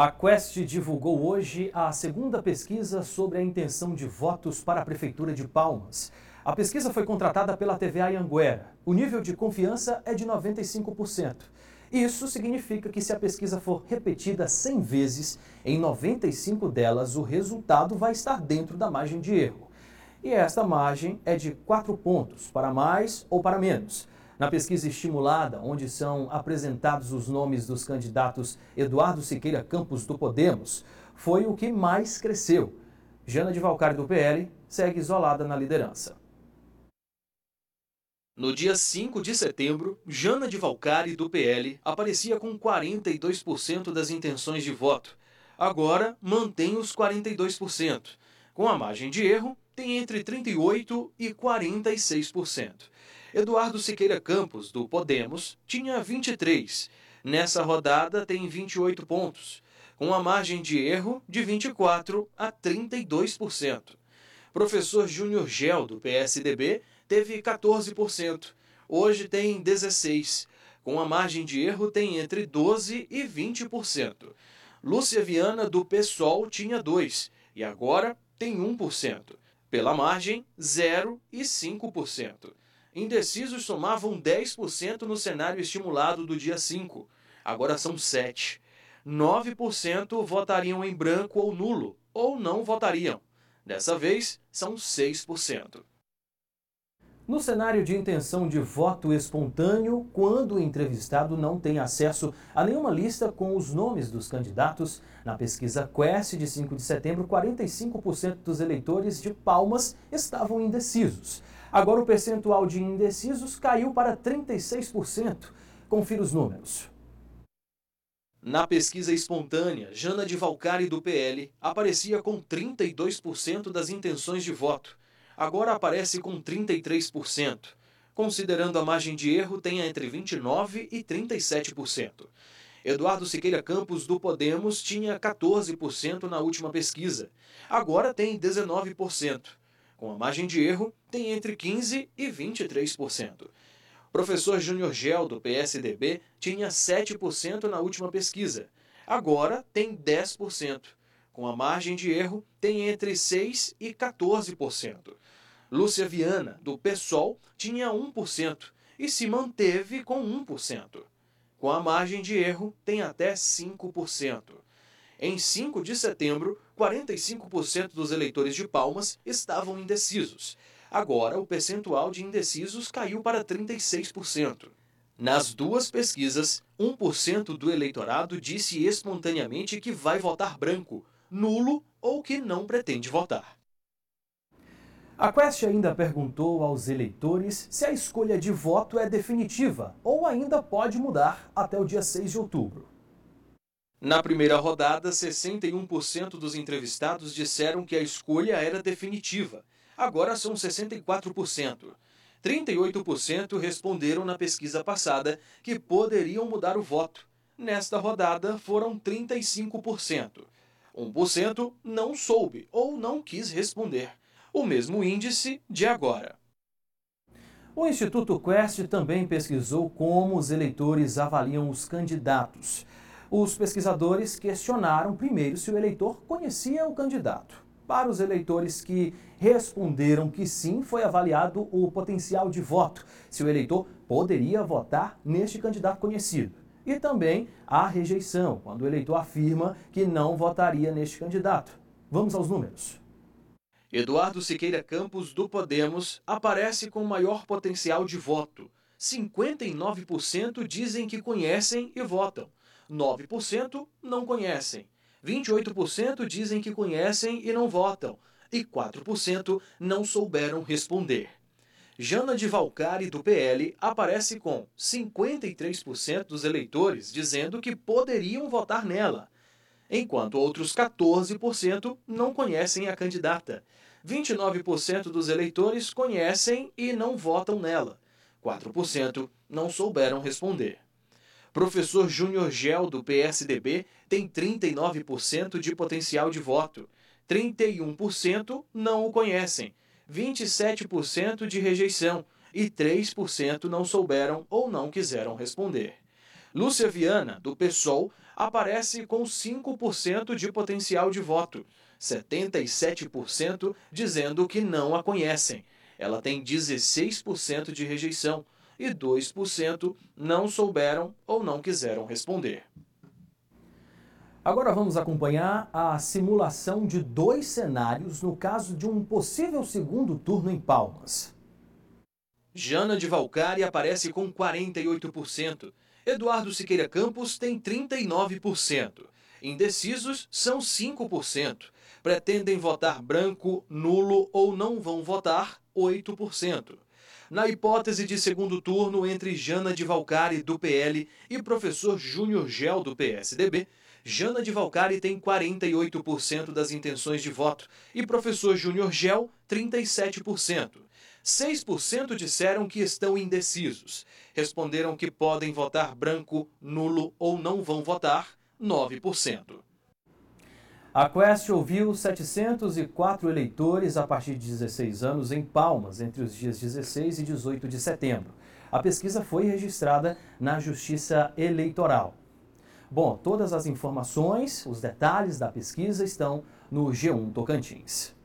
A Quest divulgou hoje a segunda pesquisa sobre a intenção de votos para a Prefeitura de Palmas. A pesquisa foi contratada pela TV Anguera. O nível de confiança é de 95%. Isso significa que se a pesquisa for repetida 100 vezes, em 95 delas o resultado vai estar dentro da margem de erro. E esta margem é de 4 pontos, para mais ou para menos. Na pesquisa estimulada, onde são apresentados os nomes dos candidatos Eduardo Siqueira Campos do Podemos, foi o que mais cresceu. Jana de Valcari do PL segue isolada na liderança. No dia 5 de setembro, Jana de Valcari, do PL, aparecia com 42% das intenções de voto. Agora, mantém os 42%. Com a margem de erro, tem entre 38% e 46%. Eduardo Siqueira Campos, do Podemos, tinha 23%. Nessa rodada, tem 28 pontos, com a margem de erro de 24% a 32%. Professor Júnior Gel, do PSDB, teve 14%. Hoje tem 16%. Com a margem de erro, tem entre 12% e 20%. Lúcia Viana, do PSOL, tinha 2% e agora tem 1%. Pela margem, 0 e 5%. Indecisos somavam 10% no cenário estimulado do dia 5. Agora são 7. 9% votariam em branco ou nulo, ou não votariam. Dessa vez, são 6%. No cenário de intenção de voto espontâneo, quando o entrevistado não tem acesso a nenhuma lista com os nomes dos candidatos, na pesquisa Quest de 5 de setembro, 45% dos eleitores de Palmas estavam indecisos. Agora o percentual de indecisos caiu para 36%. Confira os números. Na pesquisa espontânea, Jana de Valcari do PL aparecia com 32% das intenções de voto agora aparece com 33%. Considerando a margem de erro, tem entre 29% e 37%. Eduardo Siqueira Campos, do Podemos, tinha 14% na última pesquisa. Agora tem 19%. Com a margem de erro, tem entre 15% e 23%. Professor Júnior Gel, do PSDB, tinha 7% na última pesquisa. Agora tem 10% com a margem de erro, tem entre 6% e 14%. Lúcia Viana, do PSOL, tinha 1% e se manteve com 1%. Com a margem de erro, tem até 5%. Em 5 de setembro, 45% dos eleitores de Palmas estavam indecisos. Agora, o percentual de indecisos caiu para 36%. Nas duas pesquisas, 1% do eleitorado disse espontaneamente que vai votar branco, nulo ou que não pretende votar. A Quest ainda perguntou aos eleitores se a escolha de voto é definitiva ou ainda pode mudar até o dia 6 de outubro. Na primeira rodada, 61% dos entrevistados disseram que a escolha era definitiva. Agora são 64%. 38% responderam na pesquisa passada que poderiam mudar o voto. Nesta rodada, foram 35%. 1% não soube ou não quis responder. O mesmo índice de agora. O Instituto Quest também pesquisou como os eleitores avaliam os candidatos. Os pesquisadores questionaram primeiro se o eleitor conhecia o candidato. Para os eleitores que responderam que sim, foi avaliado o potencial de voto, se o eleitor poderia votar neste candidato conhecido. E também a rejeição, quando o eleitor afirma que não votaria neste candidato. Vamos aos números. Eduardo Siqueira Campos, do Podemos, aparece com maior potencial de voto. 59% dizem que conhecem e votam. 9% não conhecem. 28% dizem que conhecem e não votam. E 4% não souberam responder. Jana de Valcari, do PL, aparece com 53% dos eleitores dizendo que poderiam votar nela, enquanto outros 14% não conhecem a candidata. 29% dos eleitores conhecem e não votam nela. 4% não souberam responder. Professor Júnior Gel, do PSDB, tem 39% de potencial de voto. 31% não o conhecem 27% de rejeição e 3% não souberam ou não quiseram responder. Lúcia Viana, do PSOL, aparece com 5% de potencial de voto, 77% dizendo que não a conhecem. Ela tem 16% de rejeição e 2% não souberam ou não quiseram responder. Agora vamos acompanhar a simulação de dois cenários no caso de um possível segundo turno em Palmas. Jana de Valcari aparece com 48%. Eduardo Siqueira Campos tem 39%. Indecisos são 5%. Pretendem votar branco, nulo ou não vão votar, 8% na hipótese de segundo turno entre Jana de Valcari, do PL, e professor Júnior Gel, do PSDB, Jana de Valcari tem 48% das intenções de voto e professor Júnior Gel, 37%. 6% disseram que estão indecisos. Responderam que podem votar branco, nulo ou não vão votar, 9%. A Quest ouviu 704 eleitores a partir de 16 anos em Palmas, entre os dias 16 e 18 de setembro. A pesquisa foi registrada na Justiça Eleitoral. Bom, todas as informações, os detalhes da pesquisa estão no G1 Tocantins.